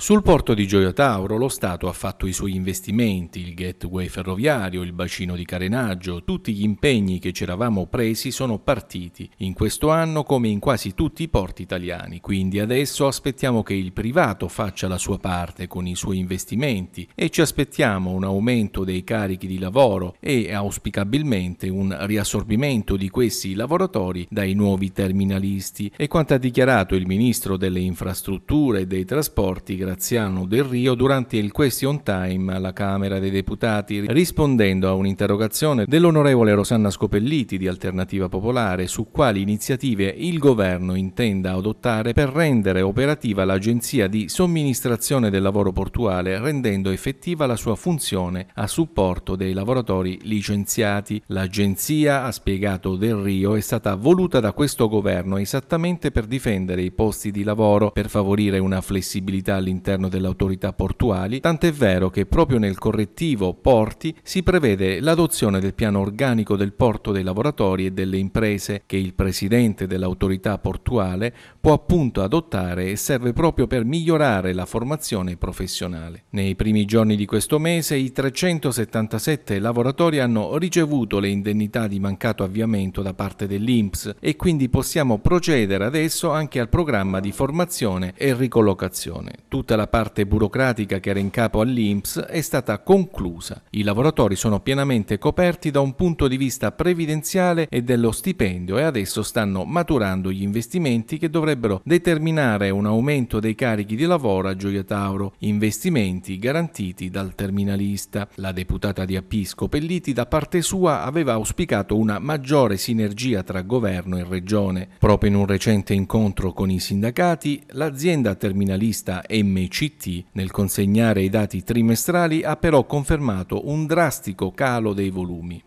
Sul porto di Gioia Tauro lo Stato ha fatto i suoi investimenti, il gateway ferroviario, il bacino di carenaggio, tutti gli impegni che ci eravamo presi sono partiti in questo anno come in quasi tutti i porti italiani, quindi adesso aspettiamo che il privato faccia la sua parte con i suoi investimenti e ci aspettiamo un aumento dei carichi di lavoro e auspicabilmente un riassorbimento di questi lavoratori dai nuovi terminalisti e quanto ha dichiarato il Ministro delle Infrastrutture e dei Trasporti Grazie. Graziano del Rio durante il question time alla Camera dei Deputati, rispondendo a un'interrogazione dell'onorevole Rosanna Scopelliti di Alternativa Popolare su quali iniziative il governo intenda adottare per rendere operativa l'Agenzia di somministrazione del lavoro portuale, rendendo effettiva la sua funzione a supporto dei lavoratori licenziati. L'Agenzia, ha spiegato Del Rio, è stata voluta da questo governo esattamente per difendere i posti di lavoro, per favorire una flessibilità all'interno all'interno delle autorità portuali, tant'è vero che proprio nel correttivo Porti si prevede l'adozione del piano organico del porto dei lavoratori e delle imprese che il presidente dell'autorità portuale può appunto adottare e serve proprio per migliorare la formazione professionale. Nei primi giorni di questo mese i 377 lavoratori hanno ricevuto le indennità di mancato avviamento da parte dell'INPS e quindi possiamo procedere adesso anche al programma di formazione e ricollocazione. Tutte Tutta la parte burocratica che era in capo all'INPS è stata conclusa. I lavoratori sono pienamente coperti da un punto di vista previdenziale e dello stipendio e adesso stanno maturando gli investimenti che dovrebbero determinare un aumento dei carichi di lavoro a Gioia Tauro, investimenti garantiti dal terminalista. La deputata di Apisco Pelliti da parte sua aveva auspicato una maggiore sinergia tra governo e regione. Proprio in un recente incontro con i sindacati, l'azienda terminalista M CT nel consegnare i dati trimestrali ha però confermato un drastico calo dei volumi.